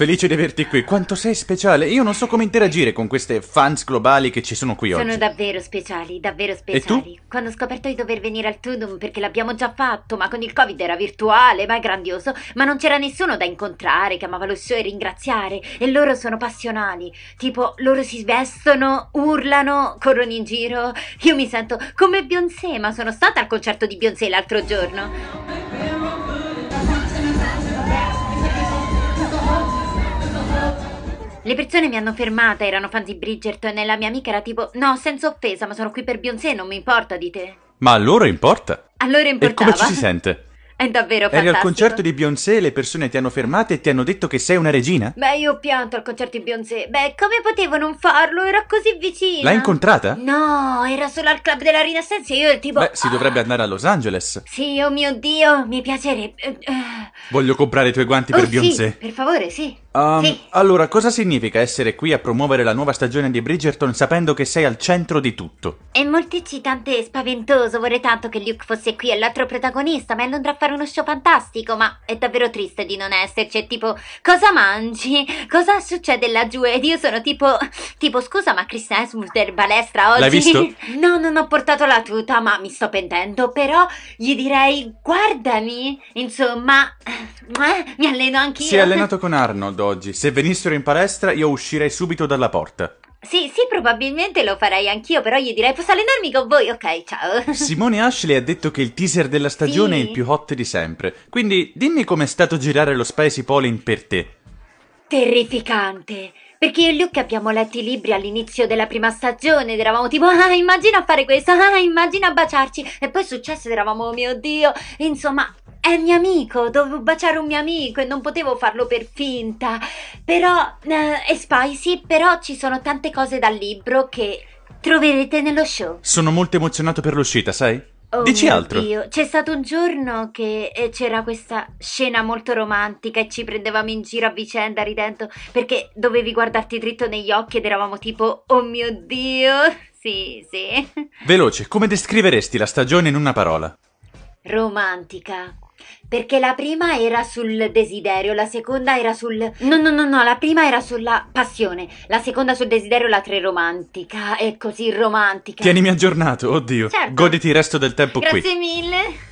Felice di averti qui. Quanto sei speciale. Io non so come interagire con queste fans globali che ci sono qui oggi. Sono davvero speciali, davvero speciali. E tu? Quando ho scoperto di dover venire al Tudum, perché l'abbiamo già fatto, ma con il Covid era virtuale, ma è grandioso, ma non c'era nessuno da incontrare che amava lo show e ringraziare. E loro sono passionali. Tipo, loro si vestono, urlano, corrono in giro. Io mi sento come Beyoncé, ma sono stata al concerto di Beyoncé l'altro giorno. Le persone mi hanno fermata, erano fan di Bridgerton e la mia amica era tipo No, senza offesa, ma sono qui per Beyoncé e non mi importa di te. Ma allora importa? Allora importava. E come ci si sente? È davvero Eri fantastico. Eri al concerto di Beyoncé, le persone ti hanno fermata e ti hanno detto che sei una regina? Beh, io ho pianto al concerto di Beyoncé. Beh, come potevo non farlo? Era così vicina. L'hai incontrata? No, era solo al club della Rinascenza e io tipo... Beh, si dovrebbe ah! andare a Los Angeles. Sì, oh mio Dio, mi piacerebbe... Eh, eh. Voglio comprare i tuoi guanti oh, per Beyoncé. per favore, sì. Um, sì. Allora, cosa significa essere qui a promuovere la nuova stagione di Bridgerton sapendo che sei al centro di tutto? È molto eccitante e spaventoso. Vorrei tanto che Luke fosse qui, è l'altro protagonista, ma è Londra a fare uno show fantastico. Ma è davvero triste di non esserci. È tipo, cosa mangi? Cosa succede laggiù? Ed io sono tipo, tipo, scusa, ma Chris Hemsworth è balestra oggi? L'hai visto? No, non ho portato la tuta, ma mi sto pentendo. Però gli direi, guardami. Insomma, mi alleno anch'io. Si è allenato con Arnold d'accordo oggi. Se venissero in palestra, io uscirei subito dalla porta. Sì, sì, probabilmente lo farei anch'io, però gli direi posso allenarmi con voi, ok, ciao. Simone Ashley ha detto che il teaser della stagione sì. è il più hot di sempre, quindi dimmi com'è stato girare lo Spicy Pollen per te. Terrificante, perché io e Luke abbiamo letto i libri all'inizio della prima stagione ed eravamo tipo, ah, immagina fare questo, ah, immagina baciarci, e poi è successo ed eravamo, oh mio Dio, insomma, è mio amico, dovevo baciare un mio amico e non potevo farlo per finta. Però eh, è spicy, però ci sono tante cose dal libro che troverete nello show. Sono molto emozionato per l'uscita, sai? Oh Dici altro. Dio. C'è stato un giorno che eh, c'era questa scena molto romantica e ci prendevamo in giro a vicenda ridendo perché dovevi guardarti dritto negli occhi ed eravamo tipo "Oh mio Dio". Sì, sì. Veloce, come descriveresti la stagione in una parola? Romantica. Perché la prima era sul desiderio, la seconda era sul... No, no, no, no, la prima era sulla passione, la seconda sul desiderio, la tre romantica, è così romantica. Tienimi aggiornato, oddio. Certo. Goditi il resto del tempo Grazie qui. Grazie mille.